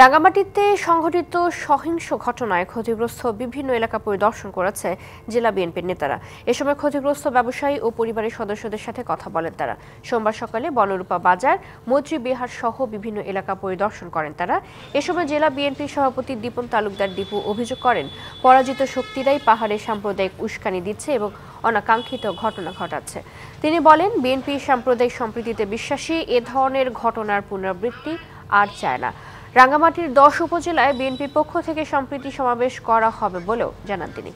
রাঙামাটিতে সংঘটিত সহিংস ঘটনায় ক্ষতিগ্রস্ত বিভিন্ন এলাকা পরিদর্শন করেছে জেলা বিএনপির নেতারা এ সময় ক্ষতিগ্রস্ত ব্যবসায়ী ও পরিবারের সদস্যদের সাথে কথা বলেন তারা সোমবার সকালে বনরূপা বাজার মৈত্রী বিহার সহ বিভিন্ন এলাকা পরিদর্শন করেন তারা এ সময় জেলা বিএনপির সভাপতি দীপন তালুকদার দীপু অভিযোগ করেন পরাজিত শক্তিরাই পাহাড়ে সাম্প্রদায়িক উস্কানি দিচ্ছে এবং অনাকাঙ্ক্ষিত ঘটনা ঘটাচ্ছে তিনি বলেন বিএনপি সাম্প্রদায়িক সম্প্রীতিতে বিশ্বাসী এ ধরনের ঘটনার পুনরাবৃত্তি আর চায় না রাঙ্গামাটির দশ উপজেলায় বিএনপির পক্ষ থেকে সম্প্রীতি সমাবেশ করা হবে বলেও জানান তিনি